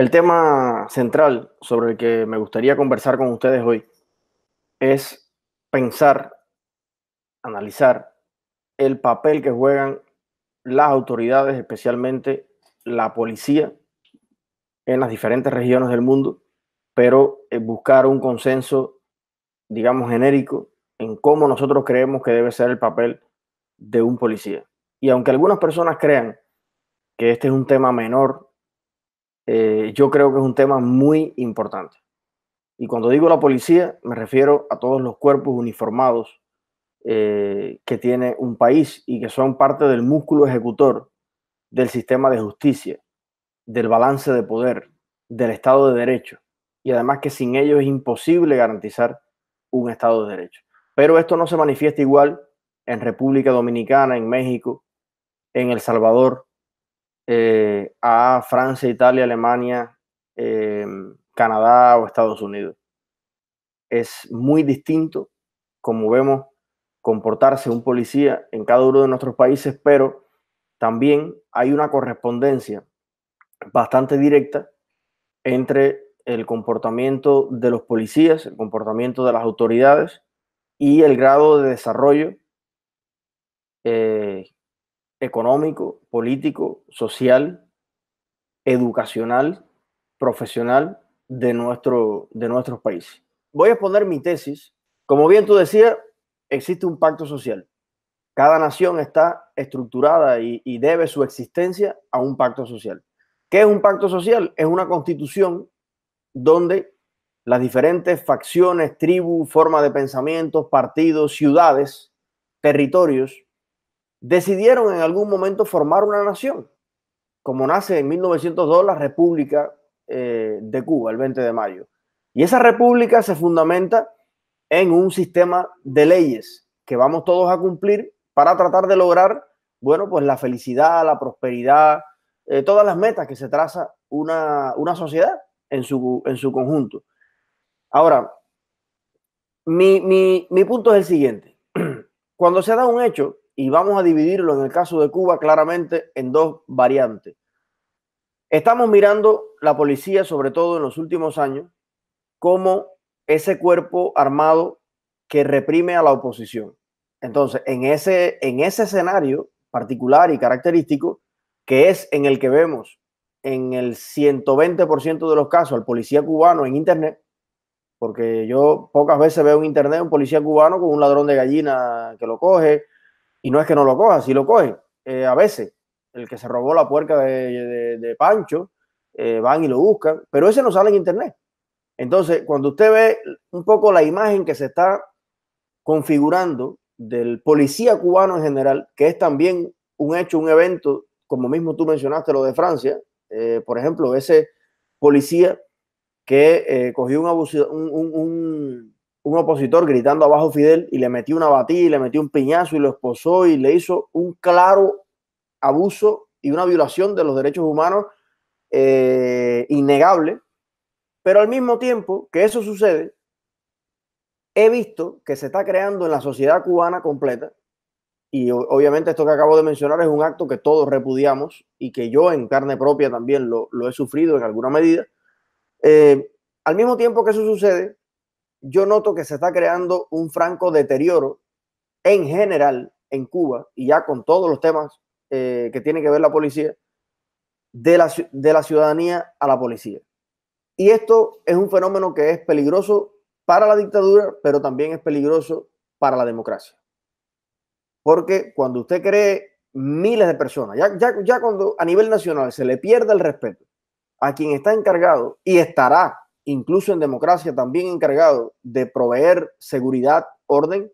El tema central sobre el que me gustaría conversar con ustedes hoy es pensar, analizar el papel que juegan las autoridades, especialmente la policía, en las diferentes regiones del mundo, pero eh, buscar un consenso, digamos, genérico en cómo nosotros creemos que debe ser el papel de un policía. Y aunque algunas personas crean que este es un tema menor eh, yo creo que es un tema muy importante. Y cuando digo la policía, me refiero a todos los cuerpos uniformados eh, que tiene un país y que son parte del músculo ejecutor del sistema de justicia, del balance de poder, del Estado de Derecho. Y además que sin ellos es imposible garantizar un Estado de Derecho. Pero esto no se manifiesta igual en República Dominicana, en México, en El Salvador, eh, a Francia, Italia, Alemania, em, Canadá o Estados Unidos. Es muy distinto, como vemos, comportarse un policía en cada uno de nuestros países, pero también hay una correspondencia bastante directa entre el comportamiento de los policías, el comportamiento de las autoridades y el grado de desarrollo eh, económico, político, social, educacional, profesional de, nuestro, de nuestros países. Voy a exponer mi tesis. Como bien tú decías, existe un pacto social. Cada nación está estructurada y, y debe su existencia a un pacto social. ¿Qué es un pacto social? Es una constitución donde las diferentes facciones, tribus, formas de pensamiento, partidos, ciudades, territorios decidieron en algún momento formar una nación, como nace en 1902 la República eh, de Cuba, el 20 de mayo. Y esa república se fundamenta en un sistema de leyes que vamos todos a cumplir para tratar de lograr, bueno, pues la felicidad, la prosperidad, eh, todas las metas que se traza una, sociedad en su, en su, conjunto. Ahora, mi, mi punto es el siguiente. Cuando se da un hecho y vamos a dividirlo en el caso de Cuba claramente en dos variantes. Estamos mirando la policía, sobre todo en los últimos años, como ese cuerpo armado que reprime a la oposición. Entonces, en ese, en ese escenario particular y característico, que es en el que vemos en el 120% de los casos al policía cubano en Internet, porque yo pocas veces veo en Internet un policía cubano con un ladrón de gallina que lo coge, y no es que no lo coja, si lo coge. Eh, a veces, el que se robó la puerca de, Pancho, eh, van y lo buscan, pero ese no sale en internet. Entonces, cuando usted ve un poco la imagen que se está configurando del policía cubano en general, que es también un hecho, un evento, como mismo tú mencionaste lo de Francia, eh, por ejemplo, ese policía que cogió un, un un opositor gritando abajo Fidel y le metió una batida y le metió un piñazo y lo esposó y le hizo un claro abuso y una violación de los derechos humanos eh, innegable. Pero al mismo tiempo que eso sucede, he visto que se está creando en la sociedad cubana completa, y obviamente esto que acabo de mencionar es un acto que todos repudiamos y que yo en carne propia también lo, he sufrido en alguna medida, eh, al mismo tiempo que eso sucede, yo noto que se está creando un franco deterioro en general en Cuba, y ya con todos los temas eh, que tiene que ver la policía, de la, de la ciudadanía a la policía. Y esto es un fenómeno que es peligroso para la dictadura, pero también es peligroso para la democracia. Porque cuando usted cree miles de personas, ya, ya, cuando a nivel nacional se le pierde el respeto a quien está encargado y estará incluso en democracia, también encargado de proveer seguridad, orden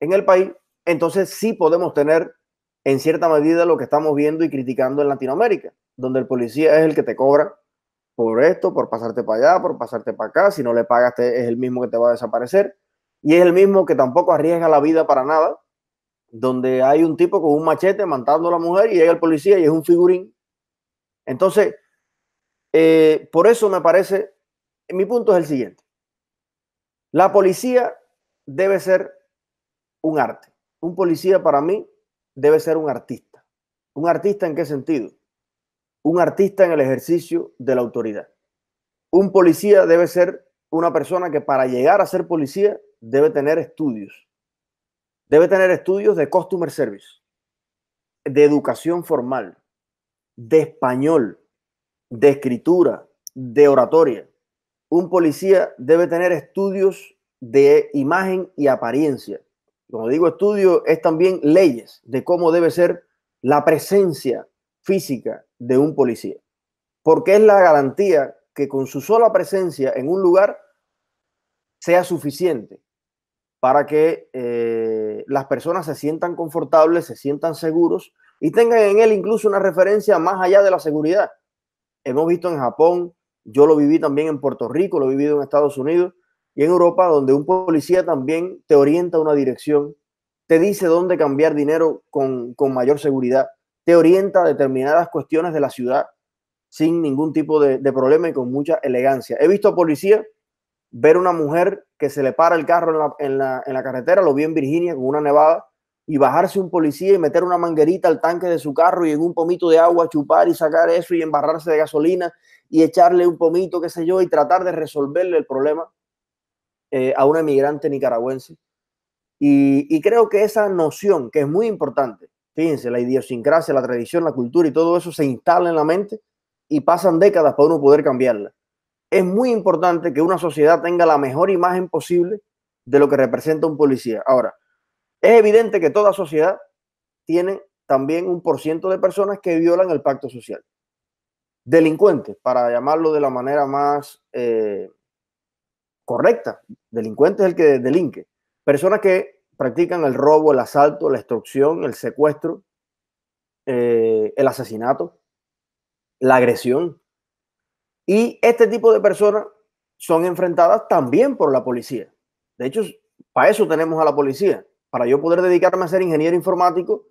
en el país, entonces sí podemos tener en cierta medida lo que estamos viendo y criticando en Latinoamérica, donde el policía es el que te cobra por esto, por pasarte para allá, por pasarte para acá, si no le pagas es el mismo que te va a desaparecer y es el mismo que tampoco arriesga la vida para nada, donde hay un tipo con un machete matando a la mujer y llega el policía y es un figurín. Entonces, eh, por eso me parece mi punto es el siguiente. La policía debe ser un arte. Un policía para mí debe ser un artista. ¿Un artista en qué sentido? Un artista en el ejercicio de la autoridad. Un policía debe ser una persona que para llegar a ser policía debe tener estudios. Debe tener estudios de customer service, de educación formal, de español, de escritura, de oratoria un policía debe tener estudios de imagen y apariencia. Como digo, estudio es también leyes de cómo debe ser la presencia física de un policía, porque es la garantía que con su sola presencia en un lugar sea suficiente para que eh, las personas se sientan confortables, se sientan seguros y tengan en él incluso una referencia más allá de la seguridad. Hemos visto en Japón, yo lo viví también en Puerto Rico, lo he vivido en Estados Unidos y en Europa, donde un policía también te orienta una dirección, te dice dónde cambiar dinero con, mayor seguridad, te orienta a determinadas cuestiones de la ciudad sin ningún tipo de, problema y con mucha elegancia. He visto a policía ver una mujer que se le para el carro en la, en la carretera, lo vi en Virginia con una nevada, y bajarse un policía y meter una manguerita al tanque de su carro y en un pomito de agua chupar y sacar eso y embarrarse de gasolina y echarle un pomito, qué sé yo, y tratar de resolverle el problema eh, a un emigrante nicaragüense. Y, y creo que esa noción, que es muy importante, fíjense, la idiosincrasia, la tradición, la cultura y todo eso se instala en la mente y pasan décadas para uno poder cambiarla. Es muy importante que una sociedad tenga la mejor imagen posible de lo que representa un policía. Ahora, es evidente que toda sociedad tiene también un por de personas que violan el pacto social. Delincuentes, para llamarlo de la manera más eh, correcta. Delincuente es el que delinque. Personas que practican el robo, el asalto, la extorsión, el secuestro, eh, el asesinato, la agresión. Y este tipo de personas son enfrentadas también por la policía. De hecho, para eso tenemos a la policía, para yo poder dedicarme a ser ingeniero informático,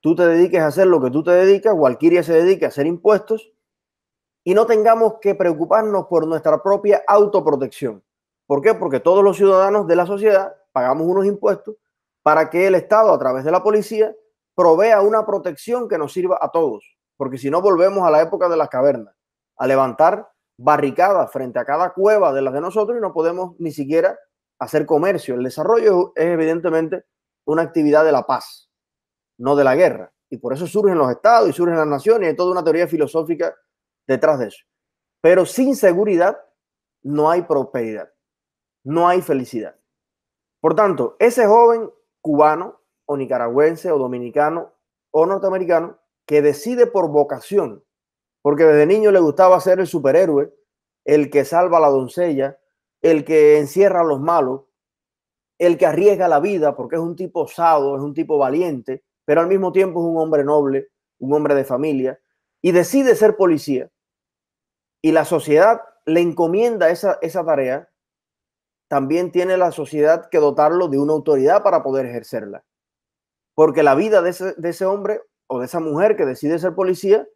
tú te dediques a hacer lo que tú te dedicas, Alquiria se dedique a hacer impuestos y no tengamos que preocuparnos por nuestra propia autoprotección. ¿Por qué? Porque todos los ciudadanos de la sociedad pagamos unos impuestos para que el Estado, a través de la policía, provea una protección que nos sirva a todos. Porque si no, volvemos a la época de las cavernas, a levantar barricadas frente a cada cueva de las de nosotros y no podemos ni siquiera hacer comercio. El desarrollo es evidentemente una actividad de la paz, no de la guerra. Y por eso surgen los estados y surgen las naciones y hay toda una teoría filosófica detrás de eso. Pero sin seguridad no hay prosperidad, no hay felicidad. Por tanto, ese joven cubano o nicaragüense o dominicano o norteamericano que decide por vocación, porque desde niño le gustaba ser el superhéroe, el que salva a la doncella, el que encierra a los malos, el que arriesga la vida porque es un tipo osado, es un tipo valiente, pero al mismo tiempo es un hombre noble, un hombre de familia, y decide ser policía. Y la sociedad le encomienda esa, esa tarea, también tiene la sociedad que dotarlo de una autoridad para poder ejercerla. Porque la vida de ese, de ese hombre o de esa mujer que decide ser policía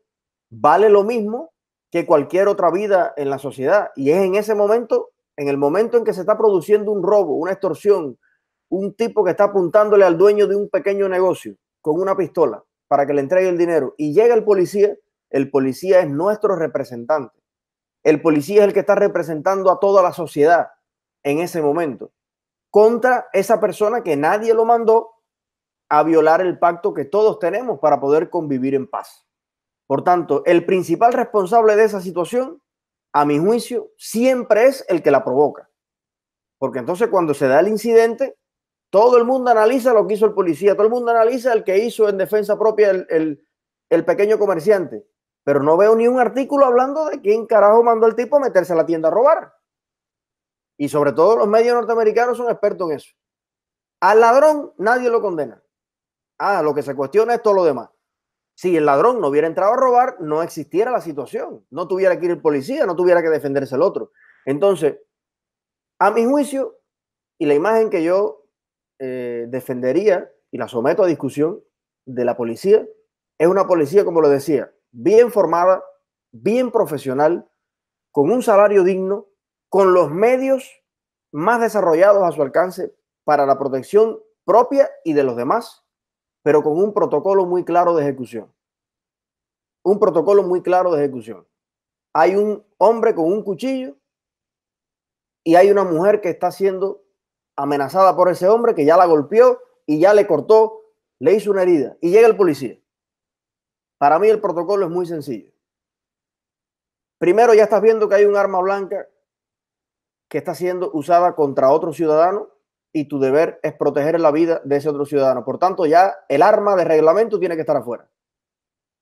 vale lo mismo que cualquier otra vida en la sociedad. Y es en ese momento en el momento en que se está produciendo un robo, una extorsión, un tipo que está apuntándole al dueño de un pequeño negocio con una pistola para que le entregue el dinero y llega el policía, el policía es nuestro representante. El policía es el que está representando a toda la sociedad en ese momento contra esa persona que nadie lo mandó a violar el pacto que todos tenemos para poder convivir en paz. Por tanto, el principal responsable de esa situación a mi juicio, siempre es el que la provoca. Porque entonces cuando se da el incidente, todo el mundo analiza lo que hizo el policía, todo el mundo analiza el que hizo en defensa propia el, pequeño comerciante. Pero no veo ni un artículo hablando de quién carajo mandó al tipo a meterse a la tienda a robar. Y sobre todo los medios norteamericanos son expertos en eso. Al ladrón nadie lo condena. Ah, lo que se cuestiona es todo lo demás si el ladrón no hubiera entrado a robar, no existiera la situación, no tuviera que ir el policía, no tuviera que defenderse el otro. Entonces, a mi juicio, y la imagen que yo eh, defendería y la someto a discusión de la policía, es una policía, como lo decía, bien formada, bien profesional, con un salario digno, con los medios más desarrollados a su alcance para la protección propia y de los demás, pero con un protocolo muy claro de ejecución. Un protocolo muy claro de ejecución. Hay un hombre con un cuchillo y hay una mujer que está siendo amenazada por ese hombre que ya la golpeó y ya le cortó, le hizo una herida y llega el policía. Para mí el protocolo es muy sencillo. Primero ya estás viendo que hay un arma blanca que está siendo usada contra otro ciudadano y tu deber es proteger la vida de ese otro ciudadano. Por tanto, ya el arma de reglamento tiene que estar afuera,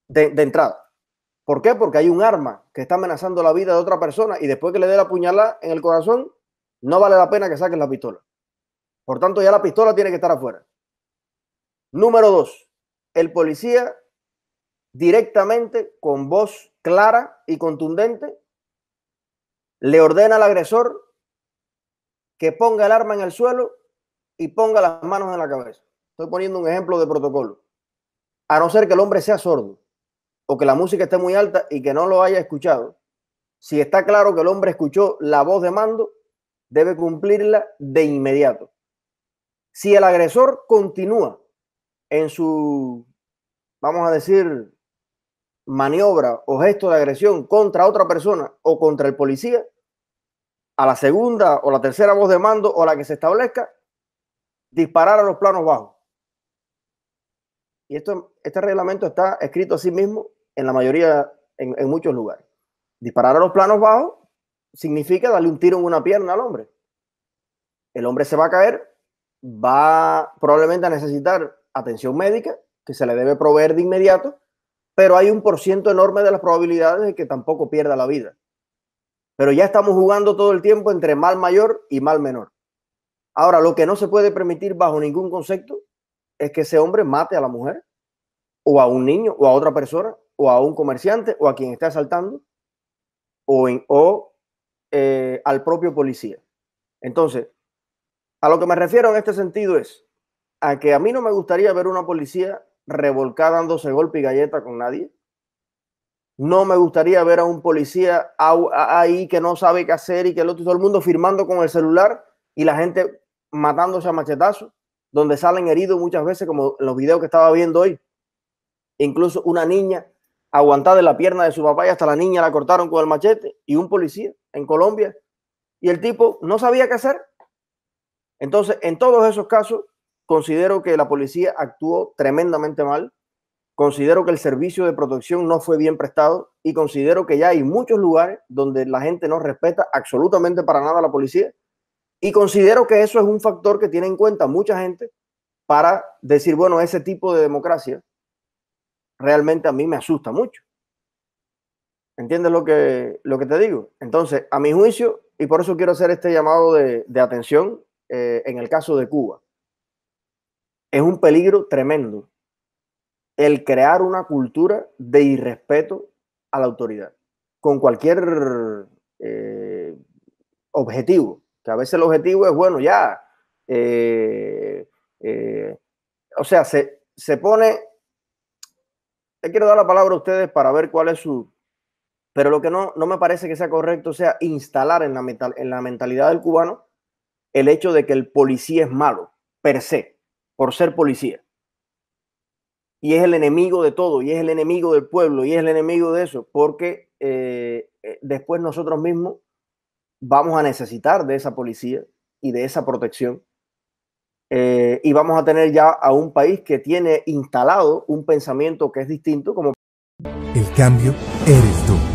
de, entrada. ¿Por qué? Porque hay un arma que está amenazando la vida de otra persona y después que le dé la puñalada en el corazón, no vale la pena que saques la pistola. Por tanto, ya la pistola tiene que estar afuera. Número dos, el policía directamente, con voz clara y contundente, le ordena al agresor que ponga el arma en el suelo y ponga las manos en la cabeza. Estoy poniendo un ejemplo de protocolo. A no ser que el hombre sea sordo o que la música esté muy alta y que no lo haya escuchado, si está claro que el hombre escuchó la voz de mando, debe cumplirla de inmediato. Si el agresor continúa en su, vamos a decir, maniobra o gesto de agresión contra otra persona o contra el policía, a la segunda o la tercera voz de mando o la que se establezca, disparar a los planos bajos. Y esto, este reglamento está escrito así mismo en la mayoría, en, en muchos lugares. Disparar a los planos bajos significa darle un tiro en una pierna al hombre. El hombre se va a caer, va probablemente a necesitar atención médica, que se le debe proveer de inmediato, pero hay un por ciento enorme de las probabilidades de que tampoco pierda la vida. Pero ya estamos jugando todo el tiempo entre mal mayor y mal menor. Ahora, lo que no se puede permitir bajo ningún concepto es que ese hombre mate a la mujer o a un niño o a otra persona o a un comerciante o a quien esté asaltando o, eh, al propio policía. Entonces, a lo que me refiero en este sentido es a que a mí no me gustaría ver una policía revolcada dándose golpe y galleta con nadie. No me gustaría ver a un policía ahí que no sabe qué hacer y que el otro todo el mundo firmando con el celular y la gente matándose a machetazos, donde salen heridos muchas veces, como los videos que estaba viendo hoy. Incluso una niña aguantada en la pierna de su papá y hasta la niña la cortaron con el machete y un policía en Colombia. Y el tipo no sabía qué hacer. Entonces, en todos esos casos, considero que la policía actuó tremendamente mal. Considero que el servicio de protección no fue bien prestado y considero que ya hay muchos lugares donde la gente no respeta absolutamente para nada a la policía y considero que eso es un factor que tiene en cuenta mucha gente para decir, bueno, ese tipo de democracia realmente a mí me asusta mucho. ¿Entiendes lo que, lo que te digo? Entonces, a mi juicio, y por eso quiero hacer este llamado de, atención eh, en el caso de Cuba, es un peligro tremendo el crear una cultura de irrespeto a la autoridad, con cualquier eh, objetivo que a veces el objetivo es, bueno, ya, eh, eh, o sea, se, se pone, quiero dar la palabra a ustedes para ver cuál es su, pero lo que no, no me parece que sea correcto sea instalar en la, en la mentalidad del cubano el hecho de que el policía es malo, per se, por ser policía. Y es el enemigo de todo, y es el enemigo del pueblo, y es el enemigo de eso, porque eh, después nosotros mismos vamos a necesitar de esa policía y de esa protección. Eh, y vamos a tener ya a un país que tiene instalado un pensamiento que es distinto como... El cambio eres tú.